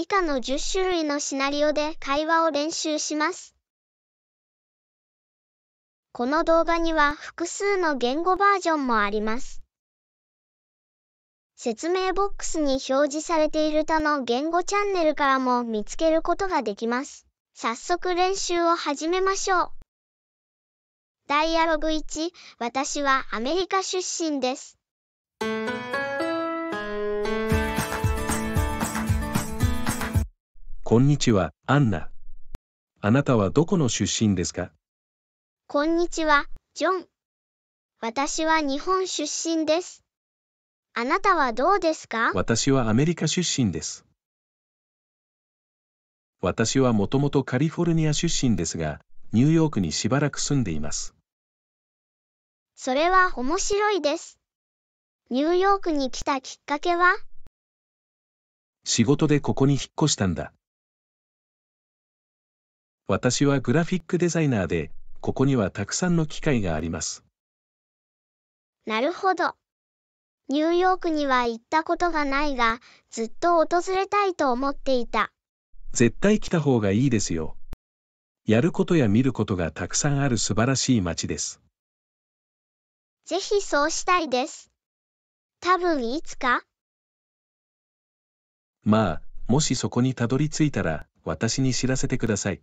以下の10種類のシナリオで会話を練習します。この動画には複数の言語バージョンもあります。説明ボックスに表示されている他の言語チャンネルからも見つけることができます。早速練習を始めましょう。ダイアログ1、私はアメリカ出身です。こんにちは、アンナ。あなたはどこの出身ですかこんにちは、ジョン。私は日本出身です。あなたはどうですか私はアメリカ出身です。私はもともとカリフォルニア出身ですが、ニューヨークにしばらく住んでいます。それは面白いです。ニューヨークに来たきっかけは仕事でここに引っ越したんだ。私はグラフィックデザイナーで、ここにはたくさんの機会があります。なるほど。ニューヨークには行ったことがないが、ずっと訪れたいと思っていた。絶対来た方がいいですよ。やることや見ることがたくさんある素晴らしい街です。ぜひそうしたいです。多分いつかまあ、もしそこにたどり着いたら、私に知らせてください。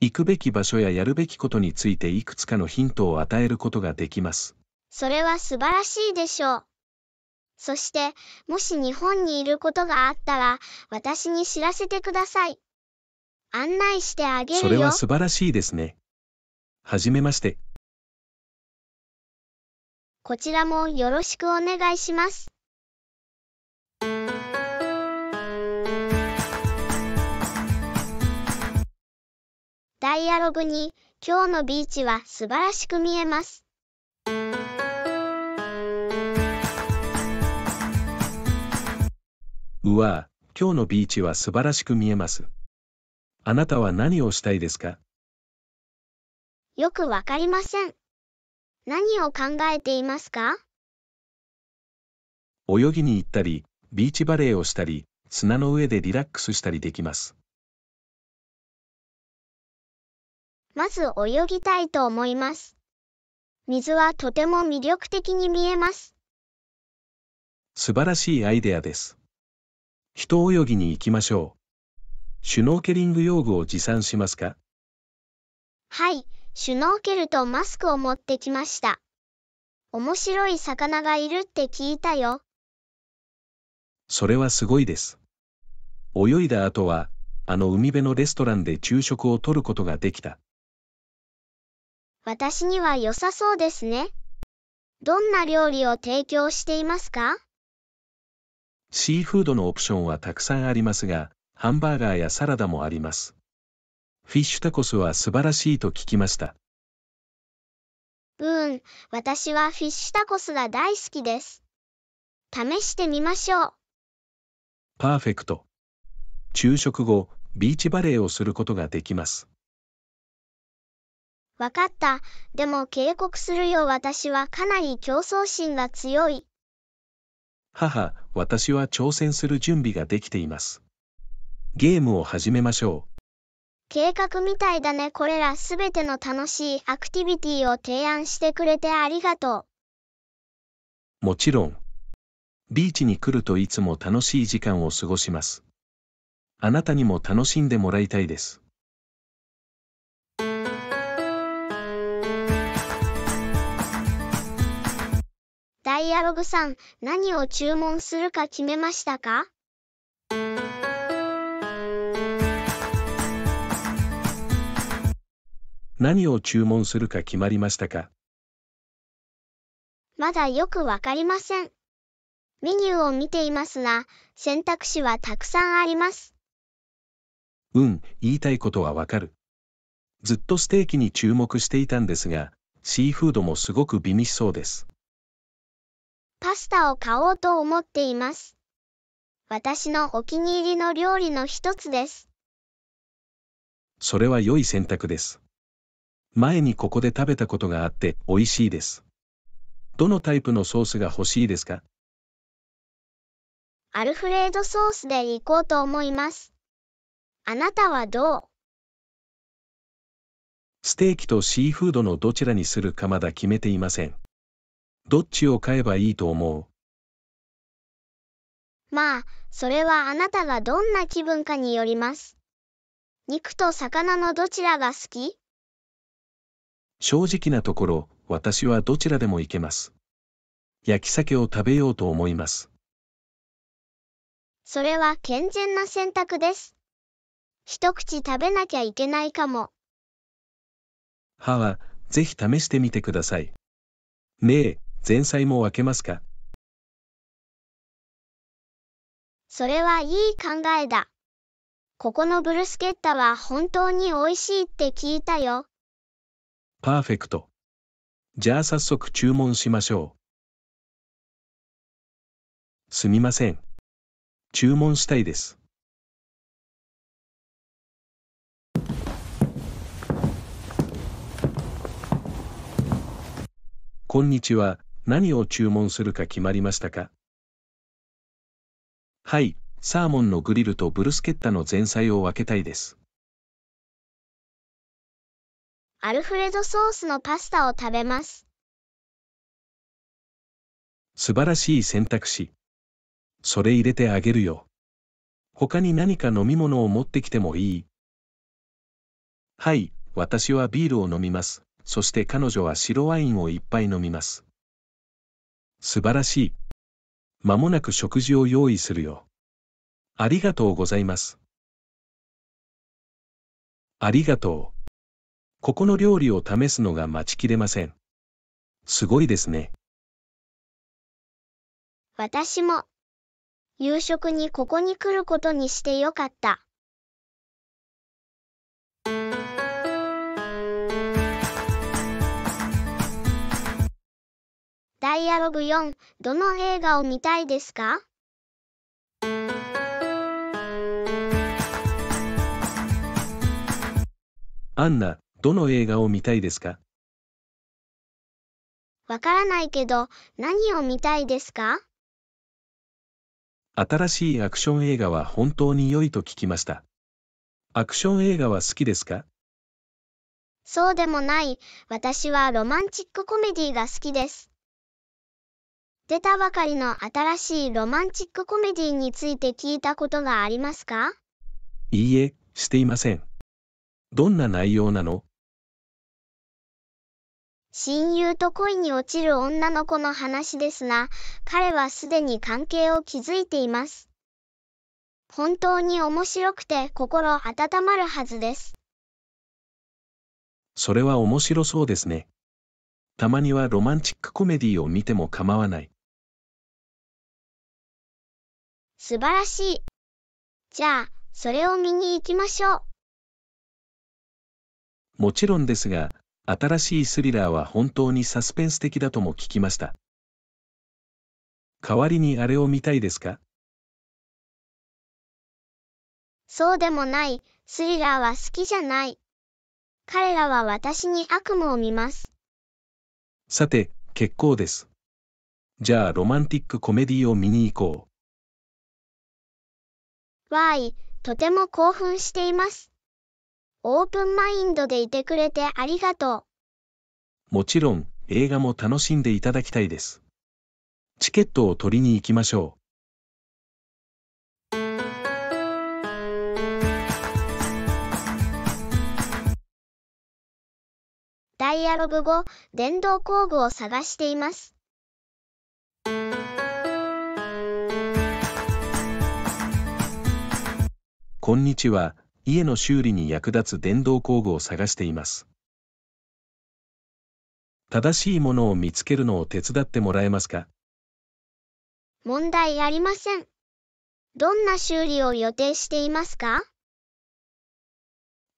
行くべき場所ややるべきことについていくつかのヒントを与えることができます。それは素晴らしいでしょう。そして、もし日本にいることがあったら、私に知らせてください。案内してあげるよ。それは素晴らしいですね。はじめまして。こちらもよろしくお願いします。ダイアログに、今日のビーチは素晴らしく見えます。うわ、今日のビーチは素晴らしく見えます。あなたは何をしたいですかよくわかりません。何を考えていますか泳ぎに行ったり、ビーチバレーをしたり、砂の上でリラックスしたりできます。まず泳ぎたいと思います。水はとても魅力的に見えます。素晴らしいアイデアです。人泳ぎに行きましょう。シュノーケリング用具を持参しますかはい、シュノーケルとマスクを持ってきました。面白い魚がいるって聞いたよ。それはすごいです。泳いだ後は、あの海辺のレストランで昼食をとることができた。私には良さそうですね。どんな料理を提供していますかシーフードのオプションはたくさんありますが、ハンバーガーやサラダもあります。フィッシュタコスは素晴らしいと聞きました。うーん、私はフィッシュタコスが大好きです。試してみましょう。パーフェクト。昼食後、ビーチバレーをすることができます。わかった。でも警告するよ私はかなり競争心が強い。母、私は挑戦する準備ができています。ゲームを始めましょう。計画みたいだね。これらすべての楽しいアクティビティを提案してくれてありがとう。もちろん。ビーチに来るといつも楽しい時間を過ごします。あなたにも楽しんでもらいたいです。ダイアログさん、何を注文するか決めましたか何を注文するか決まりましたかまだよくわかりません。メニューを見ていますが、選択肢はたくさんあります。うん、言いたいことはわかる。ずっとステーキに注目していたんですが、シーフードもすごく美味しそうです。パスタを買おうと思っています。私のお気に入りの料理の一つです。それは良い選択です。前にここで食べたことがあって美味しいです。どのタイプのソースが欲しいですかアルフレードソースでいこうと思います。あなたはどうステーキとシーフードのどちらにするかまだ決めていません。どっちを買えばいいと思うまあ、それはあなたがどんな気分かによります。肉と魚のどちらが好き正直なところ、私はどちらでもいけます。焼き鮭を食べようと思います。それは健全な選択です。一口食べなきゃいけないかも。歯は、ぜひ試してみてください。ねえ。前菜も分けますかそれはいい考えだ。ここのブルスケッタは本当に美味しいって聞いたよ。パーフェクト。じゃあ早速注文しましょう。すみません。注文したいです。こんにちは、何を注文するか決まりましたかはい、サーモンのグリルとブルスケッタの前菜を分けたいです。アルフレドソースのパスタを食べます。素晴らしい選択肢。それ入れてあげるよ。他に何か飲み物を持ってきてもいいはい、私はビールを飲みます。そして彼女は白ワインをいっぱい飲みます。素晴らしい。まもなく食事を用意するよ。ありがとうございます。ありがとう。ここの料理を試すのが待ちきれません。すごいですね。私も、夕食にここに来ることにしてよかった。ダイアログ4、どの映画を見たいですかアンナ、どの映画を見たいですかわからないけど、何を見たいですか新しいアクション映画は本当に良いと聞きました。アクション映画は好きですかそうでもない、私はロマンチックコメディが好きです。出たばかりの新しいロマンチックコメディについて聞いたことがありますかいいえ、していません。どんな内容なの親友と恋に落ちる女の子の話ですが、彼はすでに関係を築いています。本当に面白くて心温まるはずです。それは面白そうですね。たまにはロマンチックコメディを見ても構わない。素晴らしい。じゃあ、それを見に行きましょう。もちろんですが、新しいスリラーは本当にサスペンス的だとも聞きました。代わりにあれを見たいですかそうでもない、スリラーは好きじゃない。彼らは私に悪夢を見ます。さて、結構です。じゃあロマンティックコメディを見に行こう。y、とても興奮しています。オープンマインドでいてくれてありがとう。もちろん、映画も楽しんでいただきたいです。チケットを取りに行きましょう。ダイアログ後、電動工具を探しています。こんにちは家の修理に役立つ電動工具を探しています。正しいものを見つけるのを手伝ってもらえますか問題ありません。どんな修理を予定していますか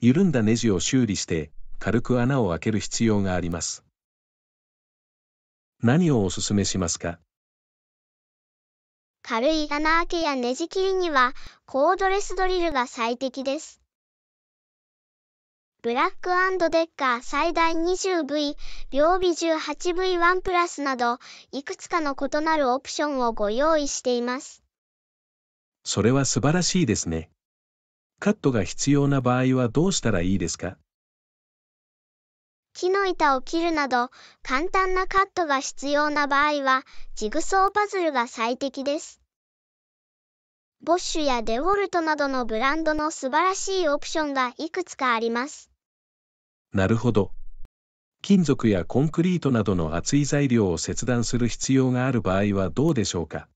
緩んだネジを修理して軽く穴を開ける必要があります。何をおすすめしますか軽い穴あけやネジ切りにはコードレスドリルが最適です。ブラックデッカー最大 20V、両尾 18V1 プラスなど、いくつかの異なるオプションをご用意しています。それは素晴らしいですね。カットが必要な場合はどうしたらいいですか木の板を切るなど簡単なカットが必要な場合はジグソーパズルが最適です。ボッシュやデウォルトなどのブランドの素晴らしいオプションがいくつかあります。なるほど。金属やコンクリートなどの厚い材料を切断する必要がある場合はどうでしょうか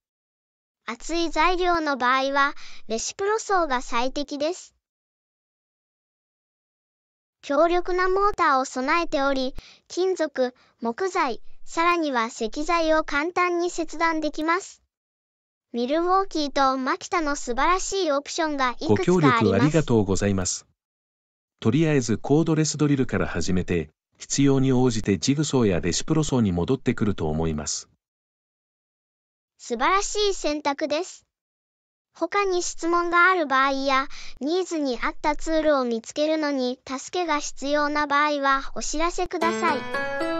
厚い材料の場合は、レシプロ層が最適です。強力なモーターを備えており、金属、木材、さらには石材を簡単に切断できます。ミルウォーキーとマキタの素晴らしいオプションがいくつかあります。ご協力ありがとうございます。とりあえずコードレスドリルから始めて、必要に応じてジグソーやレシプロソーに戻ってくると思います。素晴らしい選択です。他に質問がある場合や、ニーズに合ったツールを見つけるのに助けが必要な場合はお知らせください。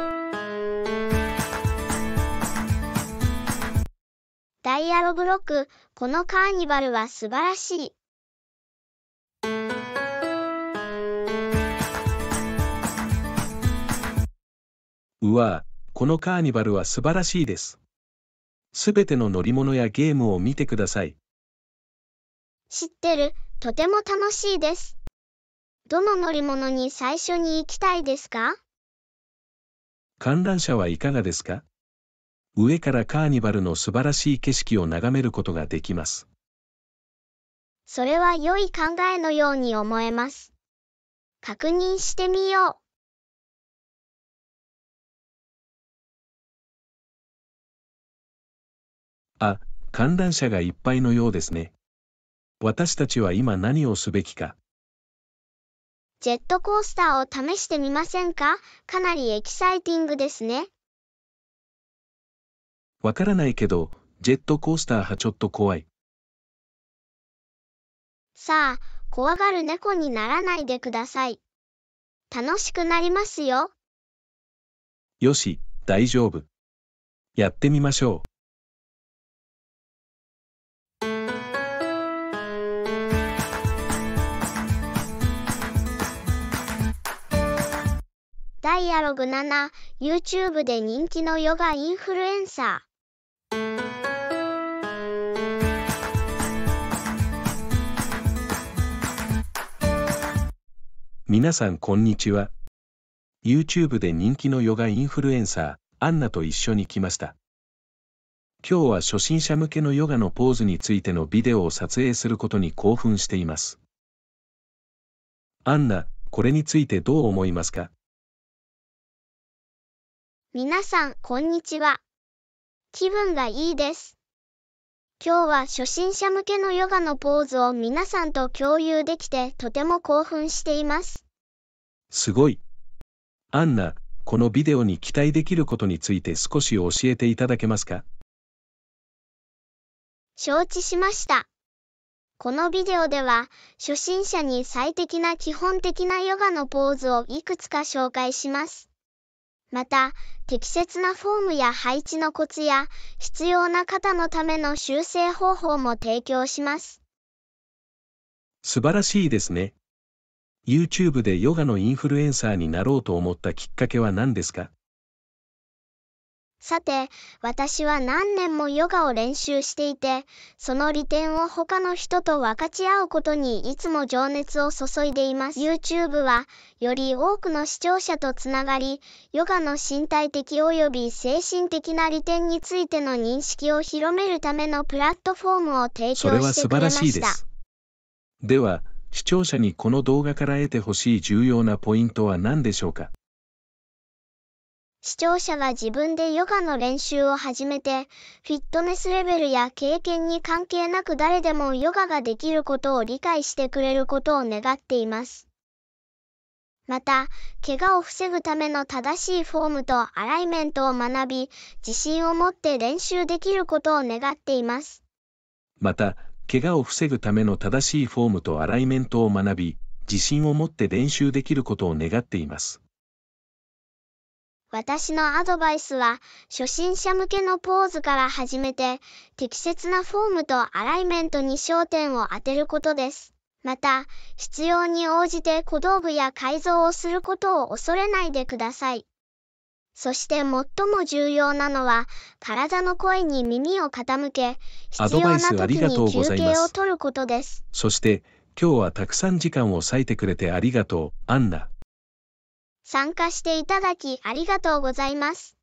ダイアログク、このカーニバルは素晴らしい。うわこのカーニバルは素晴らしいです。すべての乗り物やゲームを見てください。知ってる、とても楽しいです。どの乗り物に最初に行きたいですか観覧車はいかがですか上からカーニバルの素晴らしい景色を眺めることができます。それは良い考えのように思えます。確認してみよう。あ、観覧車がいっぱいのようですね。私たちは今何をすべきか。ジェットコースターを試してみませんかかなりエキサイティングですね。わからないけど、ジェットコースターはちょっと怖い。さあ、怖がる猫にならないでください。楽しくなりますよ。よし、大丈夫。やってみましょう。ダイアログ 7YouTube で人気のヨガインフルエンサー。皆さんこんにちは。YouTube で人気のヨガインフルエンサー、アンナと一緒に来ました。今日は初心者向けのヨガのポーズについてのビデオを撮影することに興奮しています。アンナ、これについてどう思いますか皆さん、こんにちは。気分がいいです。今日は初心者向けのヨガのポーズを皆さんと共有できてとても興奮しています。すごい。アンナ、このビデオに期待できることについて少し教えていただけますか承知しました。このビデオでは、初心者に最適な基本的なヨガのポーズをいくつか紹介します。また、適切なフォームや配置のコツや、必要な方のための修正方法も提供します。素晴らしいですね。YouTube でヨガのインフルエンサーになろうと思ったきっかけは何ですかさて、私は何年もヨガを練習していて、その利点を他の人と分かち合うことにいつも情熱を注いでいます。YouTube は、より多くの視聴者とつながり、ヨガの身体的及び精神的な利点についての認識を広めるためのプラットフォームを提供してくれました。それは素晴らしいです。では、視聴者にこの動画から得てほしい重要なポイントは何でしょうか視聴者は自分でヨガの練習を始めて、フィットネスレベルや経験に関係なく誰でもヨガができることを理解してくれることを願っています。また、怪我を防ぐための正しいフォームとアライメントを学び、自信を持って練習できることを願っています。また、怪我を防ぐための正しいフォームとアライメントを学び、自信を持って練習できることを願っています。私のアドバイスは、初心者向けのポーズから始めて、適切なフォームとアライメントに焦点を当てることです。また、必要に応じて小道具や改造をすることを恐れないでください。そして最も重要なのは、体の声に耳を傾け、必要な時に休憩を取ることです。そして、今日はたくさん時間を割いてくれてありがとう、アンナ。参加していただきありがとうございます。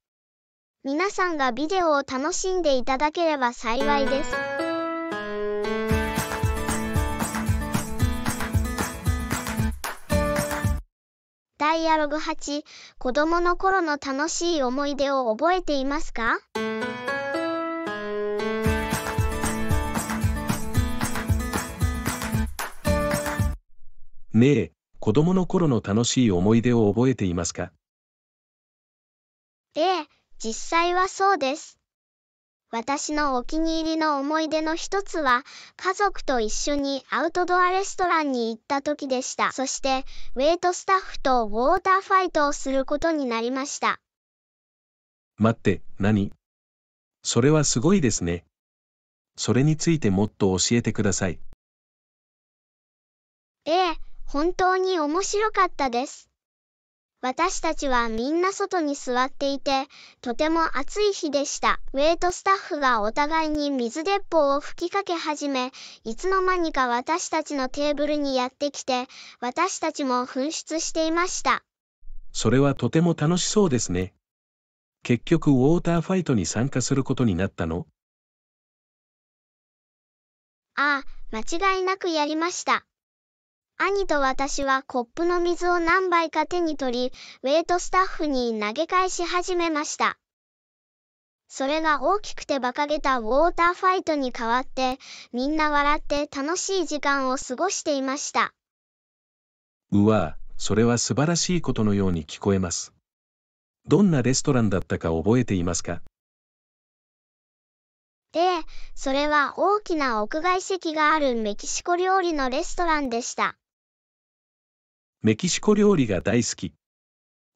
皆さんがビデオを楽しんでいただければ幸いです。ダイアログ8、子供の頃の楽しい思い出を覚えていますかねえ、子供の頃の楽しい思い出を覚えていますかええ、実際はそうです。私のお気に入りの思い出の一つは、家族と一緒にアウトドアレストランに行った時でした。そして、ウェイトスタッフとウォーターファイトをすることになりました。待って、何それはすごいですね。それについてもっと教えてください。ええ、本当に面白かったです。私たちはみんな外に座っていて、とても暑い日でした。ウェイトスタッフがお互いに水鉄砲を吹きかけ始め、いつの間にか私たちのテーブルにやってきて、私たちも紛失していました。それはとても楽しそうですね。結局ウォーターファイトに参加することになったのああ、間違いなくやりました。兄と私はコップの水を何杯か手に取り、ウェイトスタッフに投げ返し始めました。それが大きくて馬鹿げたウォーターファイトに変わって、みんな笑って楽しい時間を過ごしていました。うわそれは素晴らしいことのように聞こえます。どんなレストランだったか覚えていますかで、それは大きな屋外席があるメキシコ料理のレストランでした。メキシコ料理が大好き。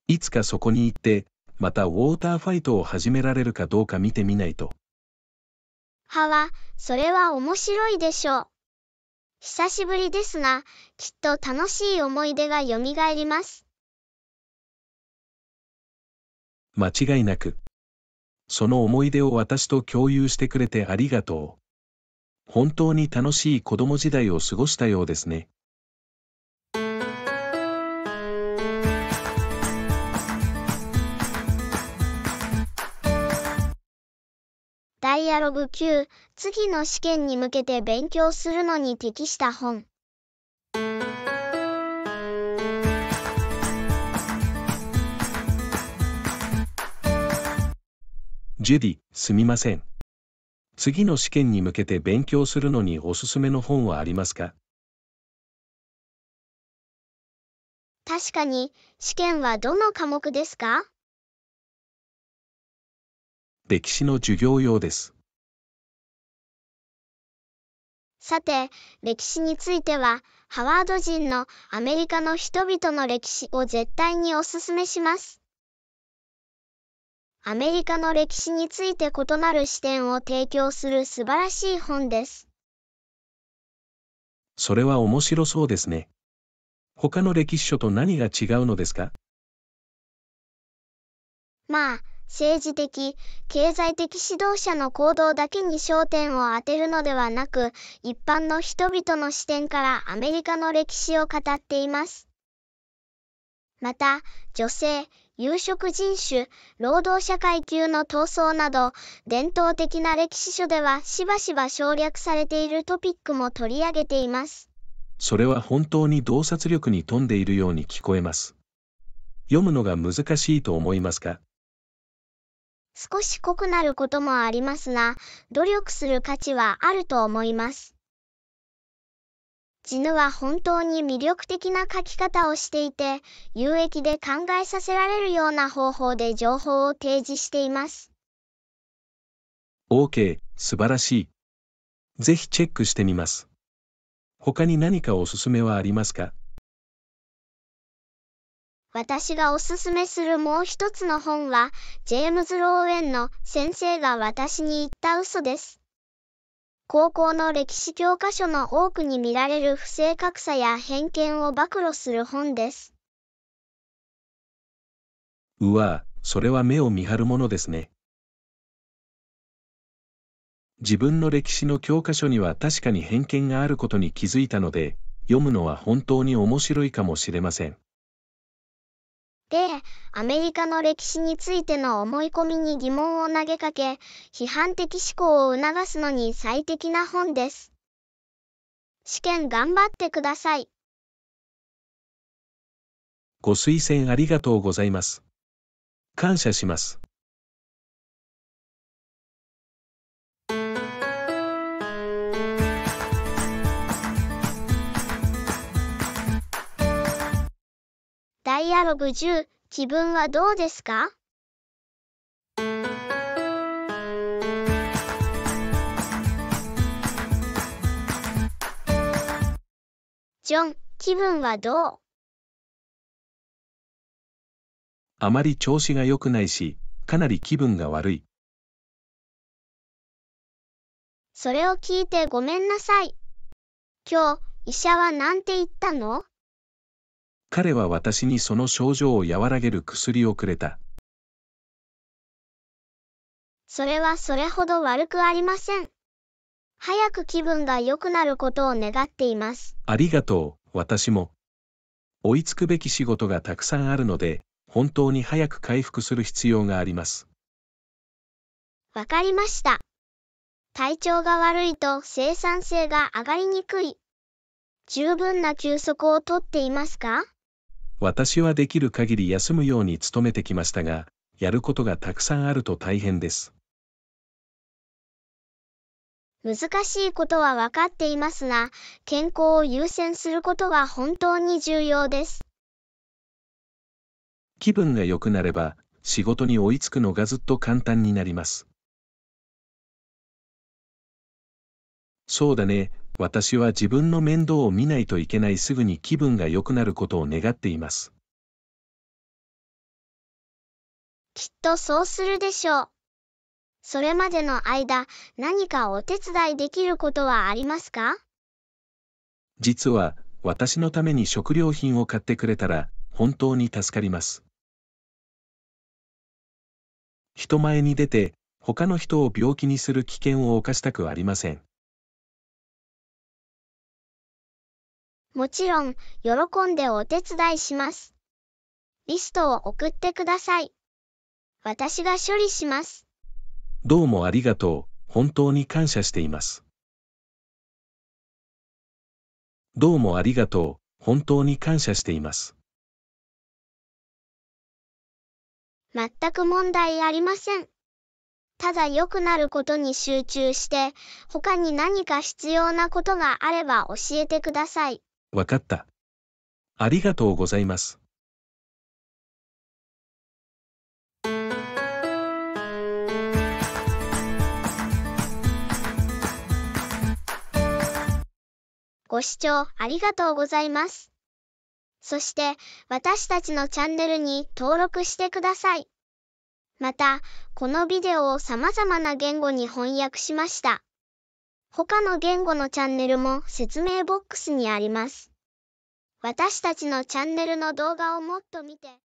いつかそこに行って、またウォーターファイトを始められるかどうか見てみないと。はは、それは面白いでしょう。久しぶりですが、きっと楽しい思い出がよみがえります。間違いなく。その思い出を私と共有してくれてありがとう。本当に楽しい子供時代を過ごしたようですね。ダイアログ Q 次の試験に向けて勉強するのに適した本ジュディすみません次の試験に向けて勉強するのにおすすめの本はありますか確かに試験はどの科目ですか歴史の授業用です。さて、歴史については、ハワード人のアメリカの人々の歴史を絶対におすすめします。アメリカの歴史について異なる視点を提供する素晴らしい本です。それは面白そうですね。他の歴史書と何が違うのですかまあ、政治的、経済的指導者の行動だけに焦点を当てるのではなく、一般の人々の視点からアメリカの歴史を語っています。また、女性、有色人種、労働者階級の闘争など、伝統的な歴史書ではしばしば省略されているトピックも取り上げています。それは本当に洞察力に富んでいるように聞こえます。読むのが難しいと思いますか少し濃くなることもありますが、努力する価値はあると思います。ジヌは本当に魅力的な書き方をしていて、有益で考えさせられるような方法で情報を提示しています。OK、素晴らしい。ぜひチェックしてみます。他に何かおすすめはありますか私がおすすめするもう一つの本は、ジェームズ・ローウェンの先生が私に言った嘘です。高校の歴史教科書の多くに見られる不正確さや偏見を暴露する本です。うわ、それは目を見張るものですね。自分の歴史の教科書には確かに偏見があることに気づいたので、読むのは本当に面白いかもしれません。で、アメリカの歴史についての思い込みに疑問を投げかけ、批判的思考を促すのに最適な本です。試験頑張ってください。ご推薦ありがとうございます。感謝します。イアログ10気分はどうですかジョン気分はどうあまり調子が良くないしかなり気分が悪いそれを聞いてごめんなさい今日医者は何て言ったの彼は私にその症状を和らげる薬をくれた。それはそれほど悪くありません。早く気分が良くなることを願っています。ありがとう、私も。追いつくべき仕事がたくさんあるので、本当に早く回復する必要があります。わかりました。体調が悪いと生産性が上がりにくい。十分な休息をとっていますか私はできる限り休むように努めてきましたが、やることがたくさんあると大変です。難しいことは分かっていますが、健康を優先することは本当に重要です。気分が良くなれば、仕事に追いつくのがずっと簡単になります。そうだね、私は自分の面倒を見ないといけないすぐに気分が良くなることを願っています。きっとそうするでしょう。それまでの間、何かお手伝いできることはありますか実は、私のために食料品を買ってくれたら、本当に助かります。人前に出て、他の人を病気にする危険を冒したくありません。もちろん、喜んでお手伝いします。リストを送ってください。私が処理します。どうもありがとう。本当に感謝しています。どうもありがとう。本当に感謝しています。全く問題ありません。ただ良くなることに集中して、他に何か必要なことがあれば教えてください。わかった。ありがとうございます。ご視聴ありがとうございます。そして、私たちのチャンネルに登録してください。また、このビデオを様々な言語に翻訳しました。他の言語のチャンネルも説明ボックスにあります。私たちのチャンネルの動画をもっと見て